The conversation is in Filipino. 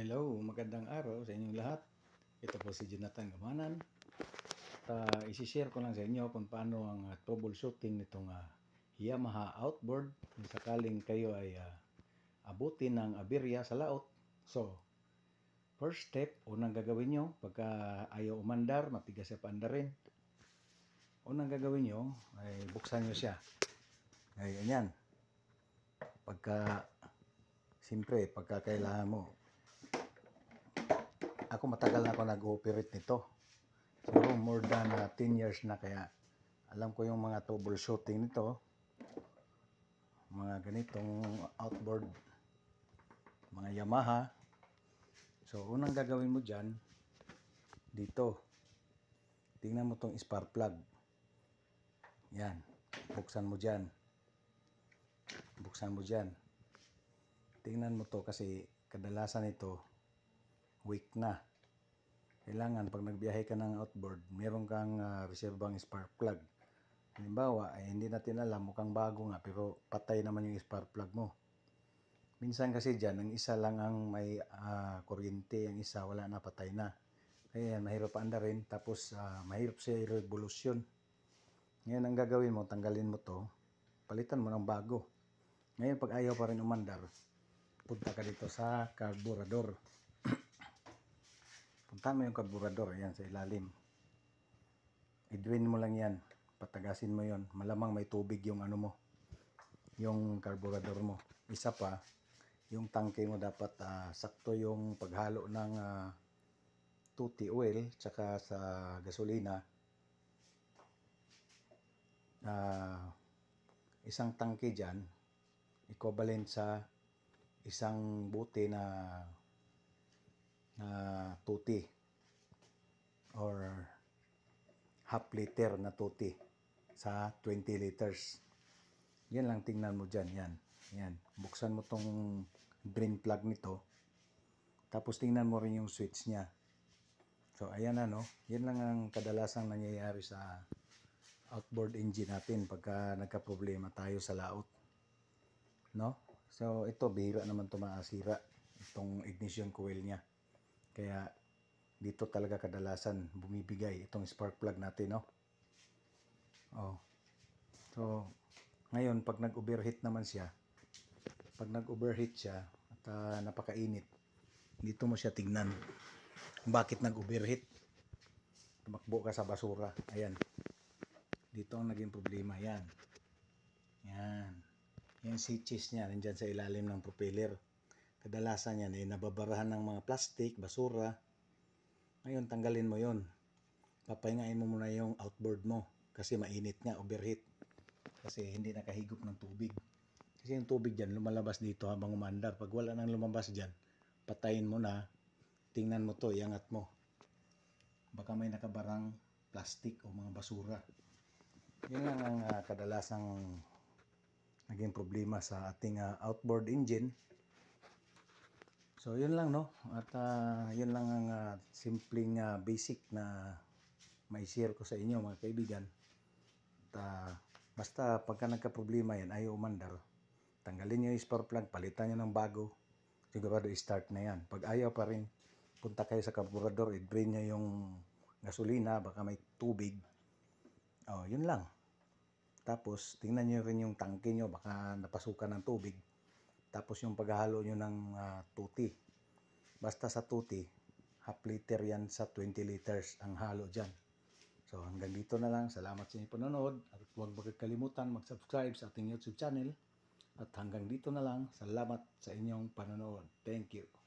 Hello, magandang araw sa inyong lahat. Ito po si Jonathan Gamanan. At uh, isishare ko lang sa inyo kung paano ang uh, troubleshooting nitong uh, Yamaha outboard kung sakaling kayo ay uh, ah, abutin ng aberya sa laot. So, first step, unang gagawin nyo, pagka ayaw umandar, matigas sa pandarin, unang gagawin nyo, ay buksan nyo siya. Ay, ganyan. Pagka, siyempre, pagka kailangan mo, ako matagal na ako nag-operate nito. Siguro more than uh, ah, 10 years na kaya alam ko yung mga troubleshooting nito. Mga ganitong outboard, mga Yamaha. So, unang gagawin mo dyan, dito. Tingnan mo tong spark plug. Yan. Buksan mo dyan. Buksan mo dyan. Tingnan mo to kasi kadalasan ito week na. Kailangan pag nagbiyahe ka ng outboard, meron kang uh, ah, bang spark plug. Halimbawa, ay hindi natin alam, mukhang bago nga, pero patay naman yung spark plug mo. Minsan kasi dyan, ang isa lang ang may uh, kuryente, ang isa wala na, patay na. Kaya yan, mahirap paanda rin. Tapos, uh, mahirap siya i-revolusyon. Ngayon, ang gagawin mo, tanggalin mo to, palitan mo ng bago. Ngayon, pag ayaw pa rin umandar, punta ka dito sa carburador puntahan mo yung carburetor, ayan sa ilalim idwin mo lang yan patagasin mo yon malamang may tubig yung ano mo yung carburetor mo isa pa yung tangke mo dapat uh, sakto yung paghalo ng uh, tuti oil tsaka sa gasolina uh, isang tangke dyan equivalent sa isang buti na uh, tuti or half liter na tuti sa 20 liters. Yan lang tingnan mo dyan. Yan. Yan. Buksan mo tong drain plug nito. Tapos tingnan mo rin yung switch niya. So ayan ano. Yan lang ang kadalasang nangyayari sa outboard engine natin pagka nagka-problema tayo sa laot. No? So ito bihira naman tumasira itong ignition coil niya. Kaya dito talaga kadalasan bumibigay itong spark plug natin, no? Oh. So, ngayon pag nag-overheat naman siya, pag nag-overheat siya at uh, napakainit, dito mo siya tignan. Bakit nag-overheat? Tumakbo ka sa basura. Ayan. Dito ang naging problema. Ayan. Ayan. Yan si cheese niya, nandyan sa ilalim ng propeller kadalasan yan eh, nababarahan ng mga plastic, basura. Ngayon, tanggalin mo yon. Papahingain mo muna yung outboard mo kasi mainit nga, overheat. Kasi hindi nakahigop ng tubig. Kasi yung tubig dyan, lumalabas dito habang umandar. Pag wala nang lumabas dyan, patayin mo na, tingnan mo to, iangat mo. Baka may nakabarang plastic o mga basura. Yun lang ang uh, kadalasang naging problema sa ating uh, outboard engine So, yun lang, no? At uh, yun lang ang uh, simpleng uh, basic na may share ko sa inyo, mga kaibigan. At, uh, basta pagka nagka-problema yan, ayaw umandar. Tanggalin nyo yung spark plug, palitan nyo ng bago. Sigurado start na yan. Pag ayaw pa rin, punta kayo sa carburetor, i-drain nyo yung gasolina, baka may tubig. O, oh, yun lang. Tapos, tingnan nyo rin yung tangke nyo, baka napasukan ng tubig tapos yung paghahalo nyo ng uh, tuti. Basta sa tuti, half liter yan sa 20 liters ang halo dyan. So hanggang dito na lang. Salamat sa inyo panonood. At huwag magkakalimutan mag-subscribe sa ating YouTube channel. At hanggang dito na lang. Salamat sa inyong panonood. Thank you.